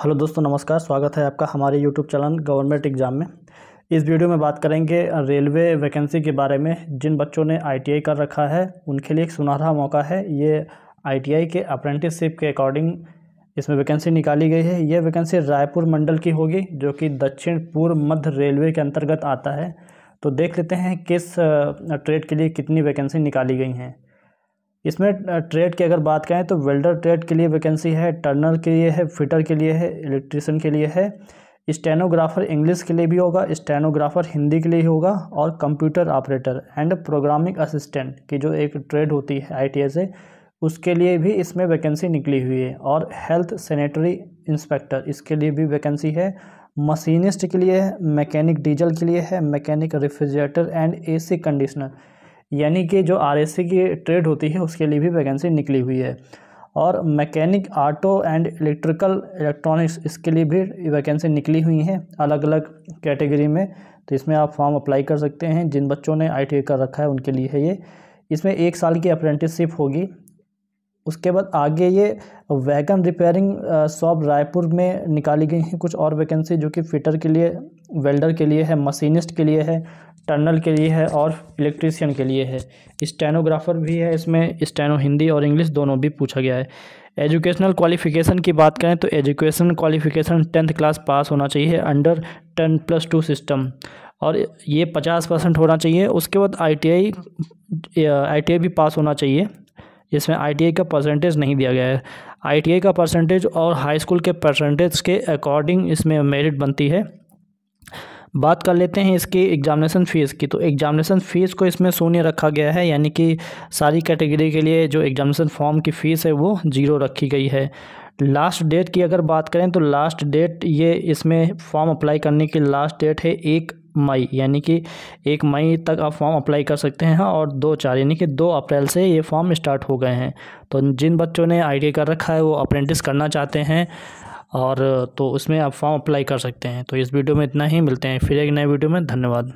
hello दोस्तों नमस्कार स्वागत है आपका हमारे यूट्यूब चैनल गवर्नमेंट एग्ज़ाम में इस वीडियो में बात करेंगे रेलवे वैकेंसी के बारे में जिन बच्चों ने आईटीआई कर रखा है उनके लिए एक सुनहरा मौका है ये आईटीआई के अप्रेंटिसशिप के अकॉर्डिंग इसमें वैकेंसी निकाली गई है ये वैकेंसी रायपुर मंडल की होगी जो कि दक्षिण पूर्व मध्य रेलवे के अंतर्गत आता है तो देख लेते हैं किस ट्रेड के लिए कितनी वैकेंसी निकाली गई हैं इसमें ट्रेड की अगर बात करें तो वेल्डर ट्रेड के लिए वैकेंसी है टर्नर के लिए है फिटर के लिए है इलेक्ट्रीशियन के लिए है स्टेनोग्राफर इंग्लिश के लिए भी होगा स्टेनोग्राफर हिंदी के लिए होगा और computer operator and programming assistant की जो एक ट्रेड होती है आई से उसके लिए भी इसमें वैकेंसी निकली हुई है और हेल्थ सैनिटरी इंस्पेक्टर इसके लिए भी वैकेंसी है मशीनिस्ट के लिए है मैकेनिक डीजल के लिए है mechanic refrigerator and AC conditioner यानी कि जो आर की ट्रेड होती है उसके लिए भी वैकेंसी निकली हुई है और mechanic auto and electrical electronics इसके लिए भी वैकेंसी निकली हुई हैं अलग अलग कैटेगरी में तो इसमें आप फॉर्म अप्लाई कर सकते हैं जिन बच्चों ने आई कर रखा है उनके लिए है ये इसमें एक साल की अप्रेंटिसशिप होगी उसके बाद आगे ये वैगन रिपेयरिंग शॉप रायपुर में निकाली गई हैं कुछ और वैकेंसी जो कि फिटर के लिए वेल्डर के लिए है मशीनिस्ट के लिए है टर्नल के लिए है और इलेक्ट्रीशियन के लिए है स्टेनोग्राफर भी है इसमें स्टेनो हिंदी और इंग्लिश दोनों भी पूछा गया है एजुकेशनल क्वालिफिकेशन की बात करें तो education qualification tenth class pass होना चाहिए under ten plus two system और ये पचास परसेंट होना चाहिए उसके बाद आईटीआई आईटीआई भी पास होना चाहिए जिसमें आईटीआई का परसेंटेज नहीं दिया गया है आईटीआई का परसेंटेज और हाई स्कूल के परसेंटेज के अकॉर्डिंग इसमें मेरिट बनती है बात कर लेते हैं इसकी एग्जामिनेशन फ़ीस की तो एग्जामिनेशन फ़ीस को इसमें शून्य रखा गया है यानी कि सारी कैटेगरी के लिए जो एग्जामिनेशन फॉर्म की फ़ीस है वो ज़ीरो रखी गई है लास्ट डेट की अगर बात करें तो लास्ट डेट ये इसमें फॉर्म अप्लाई करने की लास्ट डेट है एक मई यानी कि एक मई तक आप फॉर्म अप्लाई कर सकते हैं और दो चार यानी कि दो अप्रैल से ये फॉर्म स्टार्ट हो गए हैं तो जिन बच्चों ने आई कर रखा है वो अप्रेंटिस करना चाहते हैं और तो उसमें आप फॉर्म अप्लाई कर सकते हैं तो इस वीडियो में इतना ही मिलते हैं फिर एक नए वीडियो में धन्यवाद